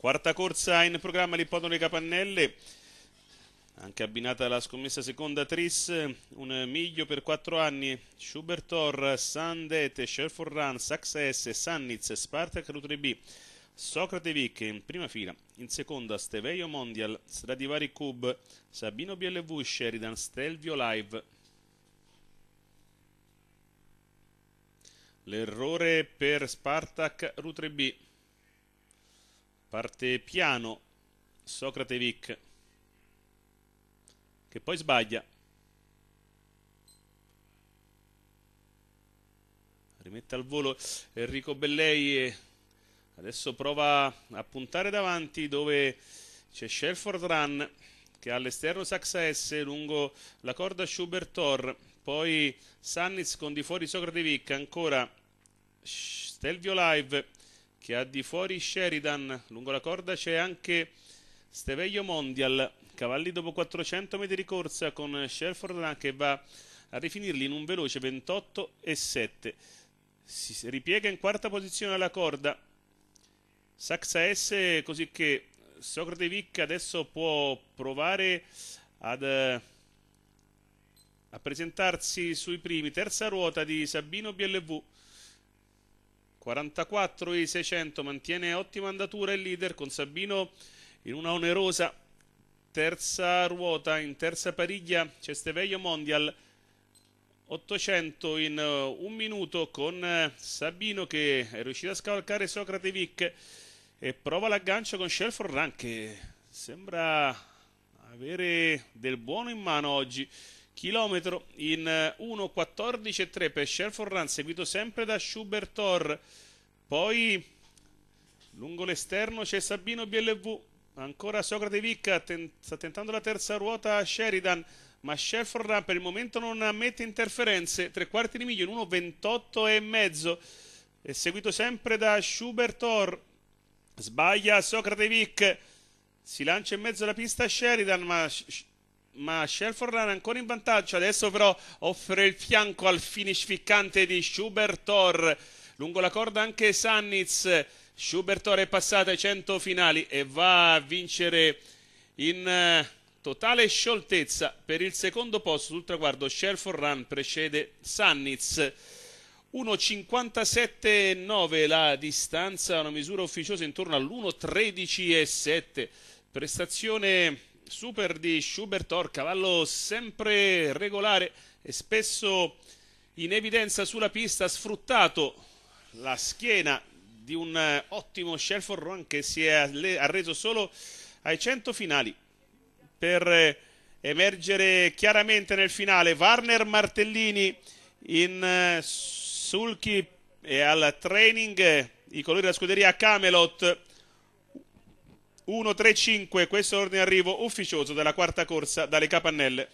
Quarta corsa in programma all'ippodromo di Capannelle, anche abbinata alla scommessa seconda Tris, un miglio per quattro anni, Schubertor, Sandete, Sherford Run, Success, Sannitz, Spartak Rutre B, Socrate Vic in prima fila, in seconda Steveio Mondial, Stradivari Cub, Sabino BLV, Sheridan, Stelvio Live. L'errore per Spartak Rutre B. Parte piano Socrate Vic che poi sbaglia. Rimette al volo Enrico Bellei. e Adesso prova a puntare davanti dove c'è Shelford Run che ha all'esterno Saxa S lungo la corda Schubert Tor. Poi Sannis con di fuori Socrate Vic. Ancora Stelvio Live che ha di fuori Sheridan, lungo la corda c'è anche Steveglio Mondial, cavalli dopo 400 metri di corsa con Sherford che va a rifinirli in un veloce 28 e 7. Si ripiega in quarta posizione alla corda. Saxa S, così che Socrate Vic adesso può provare ad, eh, a presentarsi sui primi. Terza ruota di Sabino BLV. 44 e 600 mantiene ottima andatura il leader con Sabino in una onerosa terza ruota, in terza pariglia Cesteveglio Mondial 800 in eh, un minuto con eh, Sabino che è riuscito a scavalcare Socrate Vic e prova l'aggancio con Shelford Run che sembra avere del buono in mano oggi chilometro in 1.14.3 per Sherford Run, seguito sempre da Schubert Thor. Poi lungo l'esterno c'è Sabino BLV, ancora Socrate Vicca, ten sta tentando la terza ruota a Sheridan, ma Sherford Run per il momento non ammette interferenze, tre quarti di miglio in 1.28.5. È seguito sempre da Schubert Thor, sbaglia Socrate Vic, si lancia in mezzo alla pista Sheridan, ma ma Shelford Run ancora in vantaggio. Adesso però offre il fianco al finish ficcante di Schubertor. Lungo la corda anche Sanniz. Schubertor è passato ai 100 finali e va a vincere in eh, totale scioltezza per il secondo posto sul traguardo. Shelford Run precede Sanniz. 1.57.9 la distanza, una misura ufficiosa intorno all'1.13.7. Prestazione Super di Schubertor, cavallo sempre regolare e spesso in evidenza sulla pista, ha sfruttato la schiena di un eh, ottimo Shelford Run che si è arreso solo ai 100 finali per eh, emergere chiaramente nel finale. Warner Martellini in eh, sulchi e al training i colori della scuderia Camelot 1-3-5, questo è ordine arrivo ufficioso della quarta corsa dalle Capannelle.